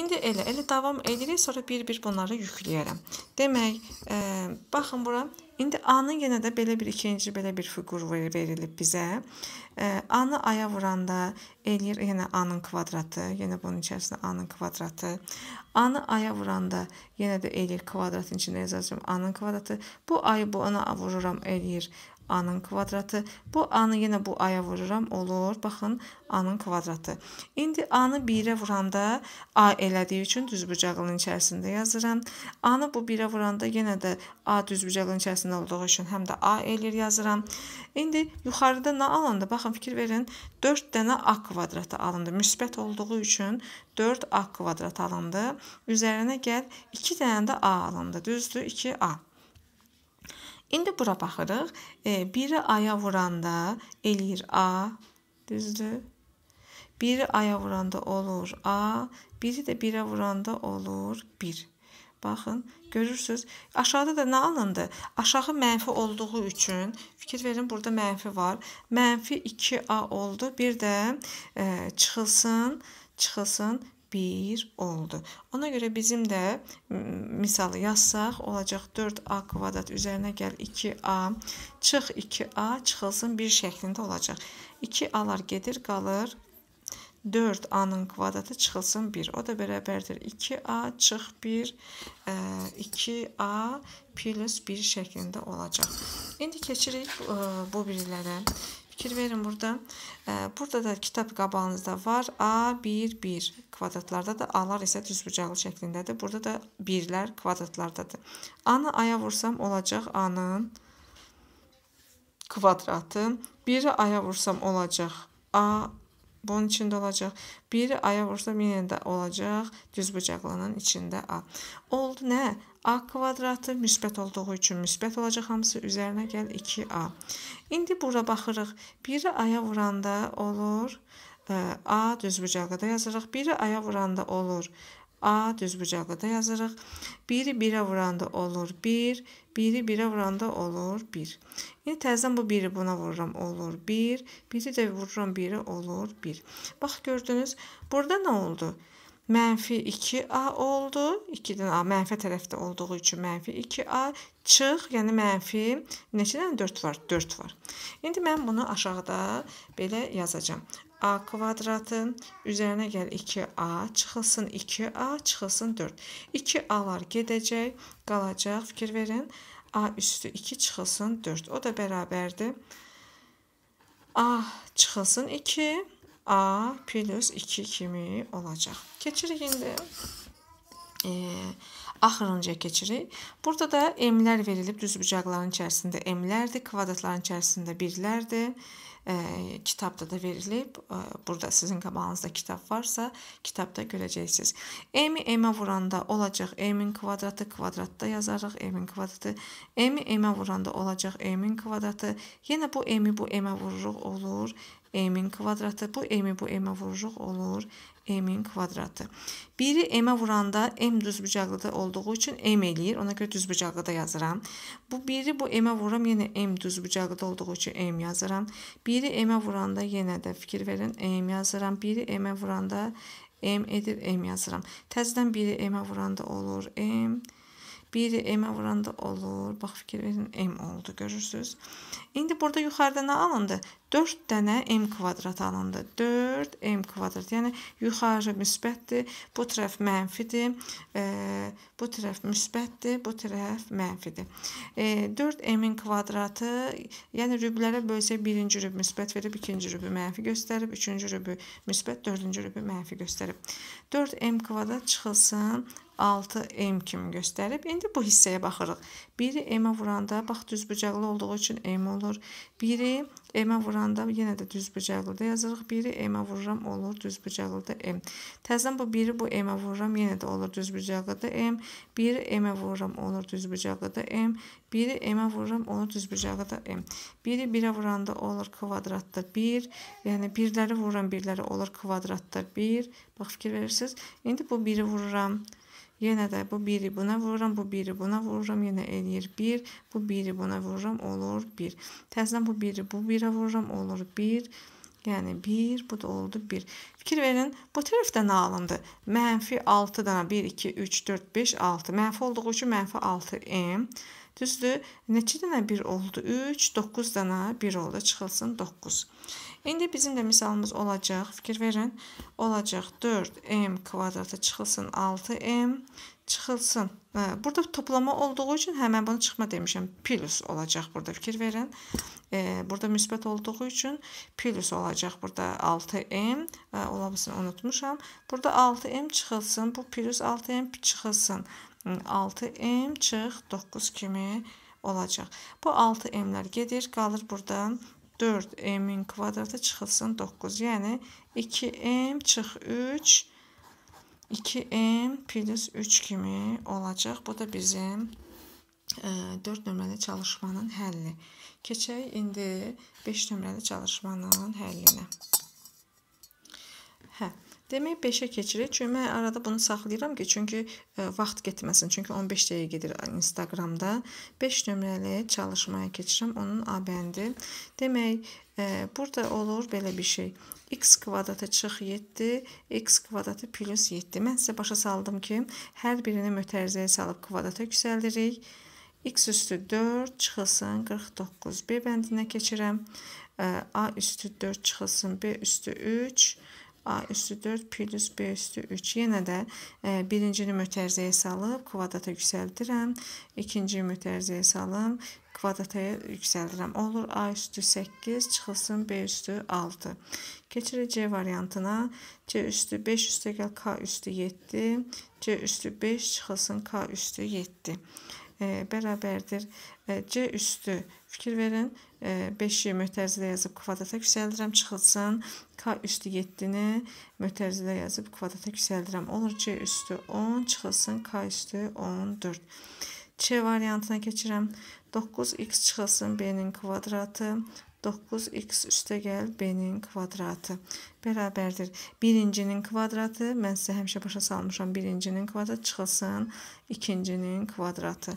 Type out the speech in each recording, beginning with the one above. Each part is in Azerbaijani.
İndi elə, elə davam edirik, sonra bir-bir bunları yükləyərəm. Demək, ə, e, baxın bura İndi A-nın yenə də belə bir ikinci belə bir fiqur verilib bizə. A-nı aya vuranda eləyir yenə A-nın kvadratı, yenə bunun içərisində A-nın kvadratı. A-nı aya vuranda yenə də eləyir kvadratın içində yazacağam A-nın kvadratı. Bu ayı bu ona vururam eləyir A-nın kvadratı. Bu A-nı yenə bu A-ya vururam, olur. Baxın, A-nın kvadratı. İndi A-nı 1-ə vuranda A elədiyi üçün düzbucaqlının içərisində yazıram. A-nı bu 1-ə vuranda yenə də A düzbucaqlının içərisində əvəzinə olduğu üçün həm də A eləyir yazıram. İndi yuxarıda nə alındı? Baxın, fikir verin. 4 dənə A kvadratı alındı. Müsbət olduğu üçün 4A kvadrat alındı. Üzərinə gəl 2 dənə də A alındı. Düzdür? 2A. İndi bura baxırıq. E, biri A-ya vuranda eləyir A. Düzdür? Biri A-ya vuranda olur A. Biri də 1-ə vuranda olur 1. Baxın, görürsüz? Aşağıda da nə alındı? Aşağı mənfi olduğu üçün, fikir verin, burada mənfi var. Mənfi 2A oldu. Bir də e, çıxılsın, çıxılsın 1 oldu. Ona görə bizim də misalı yazsaq, olacaq 4A kvadrat üzərinə gəl 2A, çıx 2A, çıxılsın 1 şəklində olacaq. 2A-lar gedir, qalır 4A-nın kvadratı çıxılsın 1. O da bərabərdir 2A çıx 1, 2A e, plus 1 şəklində olacaq. İndi keçirik e, bu birilərə. Fikir verin burada. E, burada da kitab qabağınızda var. A, 1, 1 kvadratlarda da A-lar isə düzbucaqlı şəklindədir. Burada da 1-lər kvadratlardadır. A-nı A-ya vursam olacaq A-nın kvadratı. 1-i A-ya vursam olacaq A bunun içində olacaq. Biri aya vursam yenə də olacaq düzbucaqlının içində A. Oldu nə? A kvadratı müsbət olduğu üçün müsbət olacaq hamısı üzərinə gəl 2A. İndi bura baxırıq. Biri aya vuranda olur e, A düzbucaqda yazırıq. Biri aya vuranda olur A düzbucaqlıda yazırıq. 1-i 1-ə vuranda olur 1, 1-i 1-ə vuranda olur 1. İndi təzədən bu 1-i buna vururam, olur 1, 1-i də vururam 1-ə olur 1. Bax gördünüz, burada nə oldu? Mənfi 2A oldu, 2-dən A mənfi tərəfdə olduğu üçün mənfi 2A, çıx, yəni mənfi neçə dənə 4 var? 4 var. İndi mən bunu aşağıda belə yazacağım. A kvadratın üzərinə gəl 2A, çıxılsın 2A, çıxılsın 4. 2A-lar gedəcək, qalacaq. Fikir verin. A üstü 2 çıxılsın 4. O da bərabərdir. A çıxılsın 2, A plus 2 kimi olacaq. Keçirik indi. E, axırıncıya keçirik. Burada da M-lər verilib düzbucaqların içərisində M-lərdir, kvadratların içərisində 1-lərdir e, kitabda da verilib. E, burada sizin qabağınızda kitab varsa, kitabda görəcəksiniz. M M-ə vuranda olacaq M-in kvadratı, kvadratda yazarıq M-in kvadratı. M M-ə vuranda olacaq M-in kvadratı. Yenə bu M-i bu M-ə vururuq olur m-in kvadratı. Bu m-i bu m-ə vururuq, olur m-in kvadratı. 1-i m-ə vuranda m düzbucaqlıda olduğu üçün m eləyir. Ona görə düzbucaqlıda yazıram. Bu 1-i bu m-ə vururam, yenə m düzbucaqlıda olduğu üçün m yazıram. 1-i m-ə vuranda yenə də fikir verin, m yazıram. 1-i m-ə vuranda m edir, m yazıram. Təzədən 1-i m-ə vuranda olur m. 1-i m-ə vuranda olur. Bax fikir verin, m oldu, görürsüz. İndi burada yuxarıda nə alındı? 4 dənə m kvadrat alındı. 4 m kvadrat. Yəni yuxarı müsbətdir, bu tərəf mənfidir. E, bu tərəf müsbətdir, bu tərəf mənfidir. E, 4m-in kvadratı, yəni rüblərə bölsək birinci rüb müsbət verib, ikinci rübü mənfi göstərib, üçüncü rübü müsbət, dördüncü rübü mənfi göstərib. 4m kvadrat çıxılsın 6m kimi göstərib. İndi bu hissəyə baxırıq. Biri m-ə vuranda, bax düzbucaqlı olduğu üçün m olur. Biri M-ə vuranda yenə də düzbucaqlıda yazırıq. 1-i M-ə vururam, olur düzbucaqlıda M. Təzədən bu 1-i bu M-ə vururam, yenə də olur düzbucaqlıda M. 1-i M-ə vururam, olur düzbucaqlıda M. 1-i M-ə vururam, olur düzbucaqlıda M. 1-i 1-ə vuranda olur kvadratda 1. Yəni 1-ləri vururam, 1-ləri olur kvadratda 1. Bax fikir verirsiniz. İndi bu 1-i vururam, 1 Yenə də bu biri buna vururam, bu biri buna vururam, yenə eləyir 1. Bu biri buna vururam, olur 1. Təzədən bu biri bu birə vururam, olur 1. Yəni 1, bu da oldu 1. Fikir verin, bu tərəfdən alındı. Mənfi 6 dana 1, 2, 3, 4, 5, 6. Mənfi olduğu üçün mənfi 6m. Düzdür, neçə dənə 1 oldu? 3, 9 dənə 1 oldu. Çıxılsın 9. 9. İndi bizim də misalımız olacaq. Fikir verin. Olacaq 4m kvadratı çıxılsın 6m çıxılsın. Burada toplama olduğu üçün hə mən bunu çıxma demişəm. Plus olacaq burada fikir verin. E, burada müsbət olduğu üçün plus olacaq burada 6m. Ola bilsin unutmuşam. Burada 6m çıxılsın. Bu plus 6m çıxılsın. 6m çıx 9 kimi olacaq. Bu 6m-lər gedir, qalır burada 4m-in kvadratı çıxılsın 9. Yəni 2m çıx 3 2m plus 3 kimi olacaq. Bu da bizim ə, e, 4 nömrəli çalışmanın həlli. Keçək indi 5 nömrəli çalışmanın həllinə. Hə. Demək 5-ə keçirik. Çünki mən arada bunu saxlayıram ki, çünki ə, e, vaxt getməsin. Çünki 15 dəqiqə gedir Instagramda. 5 nömrəli çalışmaya keçirəm. Onun A bəndi. Demək, ə, e, burada olur belə bir şey. x kvadratı çıx 7, x kvadratı plus 7. Mən sizə başa saldım ki, hər birini mötərizəyə salıb kvadratı yüksəldirik. x üstü 4 çıxılsın 49. B bəndinə keçirəm. E, A üstü 4 çıxılsın B üstü 3 A üstü 4 plus B üstü 3. Yenə də e, birinci mötərzəyə salıb kvadratı yüksəldirəm. İkinci mötərzəyə salım kvadratı yüksəldirəm. Olur A üstü 8 çıxılsın B üstü 6. Keçirik C variantına. C üstü 5 üstə gəl K üstü 7. C üstü 5 çıxılsın K üstü 7. E, bərabərdir. E, C üstü 5 Fikir verin. 5-i mötərizədə yazıb kvadrata yüksəldirəm, çıxılsın. K üstü 7-ni mötərizədə yazıb kvadrata yüksəldirəm. Olur C üstü 10, çıxılsın K üstü 14. C variantına keçirəm. 9x çıxılsın B-nin kvadratı 9x üstəgəl b-nin kvadratı bərabərdir. Birincinin kvadratı, mən sizə həmişə başa salmışam, birincinin kvadratı çıxılsın, ikincinin kvadratı.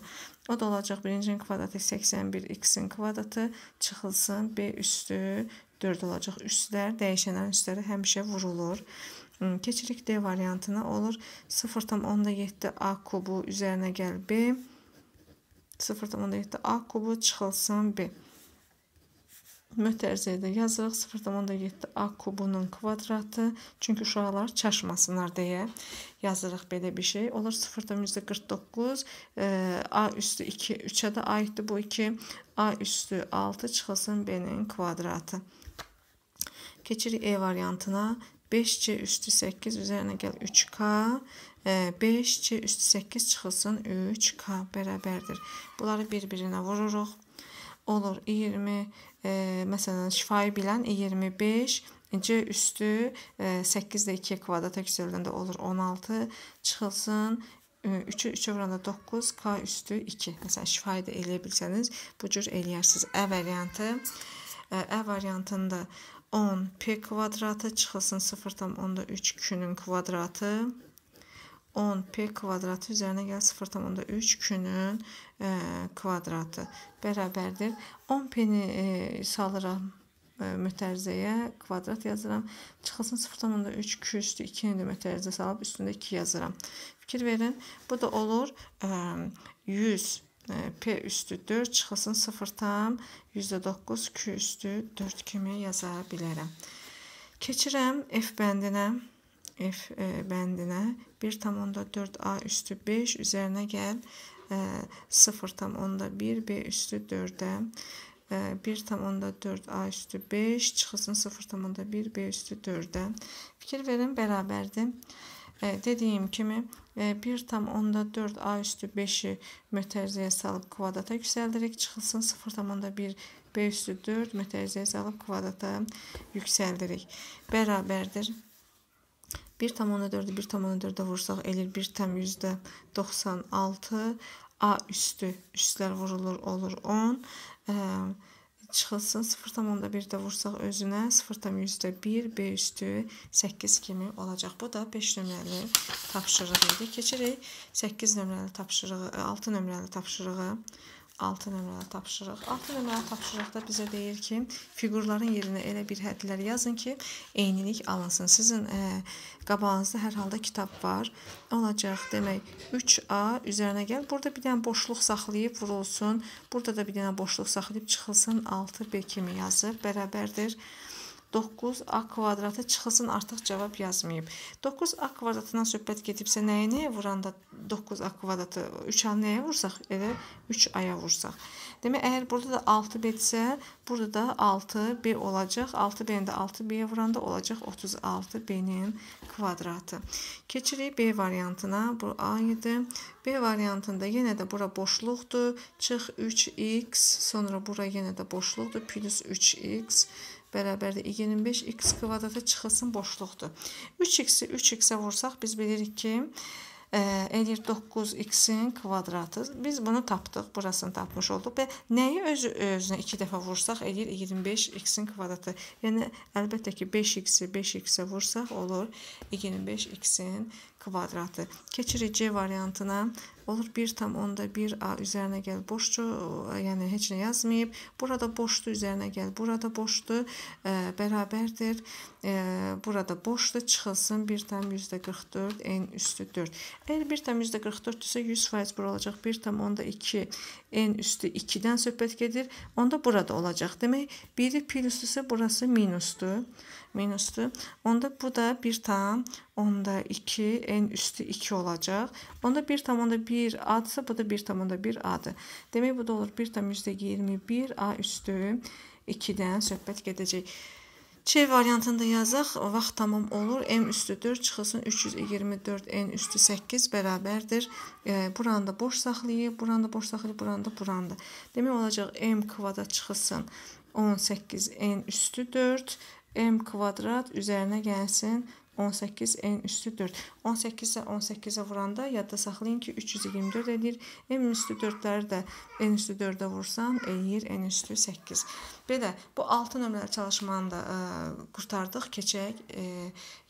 O da olacaq birincinin kvadratı 81x-in kvadratı çıxılsın, b üstü 4 olacaq. Üstlər, dəyişənlərin üstləri həmişə vurulur. Hmm, keçirik D variantına olur. 0,7a kubu üzərinə gəl b, 0,7a kubu çıxılsın b mötərizədə yazırıq 0.7 a kubunun kvadratı. Çünki uşaqlar çaşmasınlar deyə yazırıq belə bir şey. Olur 0.49 e, a üstü 2 3-ə də aiddir bu 2. a üstü 6 çıxılsın b-nin kvadratı. Keçirik E variantına. 5c üstü 8 üzərinə gəl 3k. 5c e, üstü 8 çıxılsın 3k bərabərdir. Bunları bir-birinə vururuq olur 20 e, məsələn şifayı bilən 25 C üstü e, 8 də 2 kvadrata yüksəldəndə olur 16 çıxılsın 3-ü 3-ə vuranda 9, k üstü 2. Məsələn, şifayı da eləyə bilsəniz, bu cür eləyərsiniz. Ə variantı. E, ə variantında 10 p kvadratı çıxılsın 0,3 künün kvadratı. 10p kvadratı üzərinə gəl 0,3 günün e, kvadratı bərabərdir. 10p-ni e, salıram e, mötərizəyə kvadrat yazıram. Çıxılsın 0,3 küsdür. 2-ni də mötərizə salıb üstündə 2 yazıram. Fikir verin. Bu da olur 100 e, e, P üstü 4 çıxılsın 0 tam %9 Q üstü 4 kimi yaza bilərəm. Keçirəm F bəndinə. F e, bəndinə 1,4A üstü 5 üzərinə gəl 0,1 e, B üstü 4-ə 1,4 e, A üstü 5 çıxılsın 0,1 B üstü 4-ə. Fikir verin, bərabərdir. E, dediyim kimi e, 1,4 A üstü 5-i mötərizəyə salıb kvadrata yüksəldirik. Çıxılsın 0,1 B üstü 4 mötərizəyə salıb kvadrata yüksəldirik. Bərabərdir. 1,4-ü 1,4-də vursaq eləyir 1,96. A üstü, üstlər vurulur, olur 10. Ə, çıxılsın 0,1-də vursaq özünə 0,101, B üstü 8 kimi olacaq. Bu da 5 nömrəli tapşırıq idi. Keçirik 8 nömrəli tapşırığı, 6 nömrəli tapşırığı. 6 nömrəli tapışırıq. 6 nömrəli tapışırıqda bizə deyir ki, fiqurların yerinə elə bir hədlər yazın ki, eynilik alınsın. Sizin ə, e, qabağınızda hər halda kitab var. Olacaq, demək, 3A üzərinə gəl. Burada bir dənə boşluq saxlayıb vurulsun. Burada da bir dənə boşluq saxlayıb çıxılsın 6B kimi yazıb bərabərdir. 6 9a kvadratı çıxılsın artıq cavab yazmayıb. 9a kvadratından söhbət gedibsə nəyə nəyə vuranda 9a kvadratı 3a nəyə vursaq elə 3a-ya vursaq. Demək əgər burada da 6b-dirsə, burada da 6b olacaq. 6b-ni də 6b-yə vuranda olacaq 36b-nin kvadratı. Keçirik B variantına. Bu a idi. B variantında yenə də bura boşluqdur. Çıx 3x, sonra bura yenə də boşluqdur. Plus 3x bərabərdir. 25 x kvadrata çıxılsın boşluqdur. 3x-i 3x-ə vursaq biz bilirik ki, e, eləyir 9x-in kvadratı. Biz bunu tapdıq, burasını tapmış olduq və nəyi öz özünə 2 dəfə vursaq eləyir 25x-in kvadratı. Yəni əlbəttə ki 5x-i 5x-ə vursaq olur 25x-in kvadratı kvadratı. Keçirik C variantına. Olur 1,1 A üzərinə gəl boşcu, yəni heç nə yazmayıb. Burada boşdu üzərinə gəl, burada boşdu, e, bərabərdir. E, burada boşdu, çıxılsın 1,144 n üstü 4. Əgər 1,144 isə 100% bura olacaq. 1,2 n üstü 2-dən söhbət gedir. Onda burada olacaq. Demək, biri plyusdursa burası minusdur minusdur. Onda bu da 1 tam onda 2 n üstü 2 olacaq. Onda 1 tam onda 1 adsa bu da 1 tam onda 1 adı. Demək bu da olur 1 tam yüzdə 21 a üstü 2-dən söhbət gedəcək. C variantında yazaq, vaxt tamam olur, m üstü 4 çıxılsın, 324 n üstü 8 bərabərdir. E, buranı da boş saxlayıb, buranı da boş saxlayıb, buranı da, buranı da. Demək olacaq, m kvadrat çıxılsın, 18 n üstü 4 m kvadrat üzərinə gəlsin 18 n üstü 4. 18-ə 18-ə vuranda yadda saxlayın ki 324 edir. n üstü 4-ləri də n üstü 4-ə vursan eləyir n üstü 8. Belə bu 6 nömrəli çalışmanı da ə, qurtardıq. Keçək ə,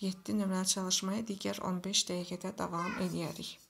7 nömrəli çalışmaya digər 15 dəqiqədə davam eləyərik.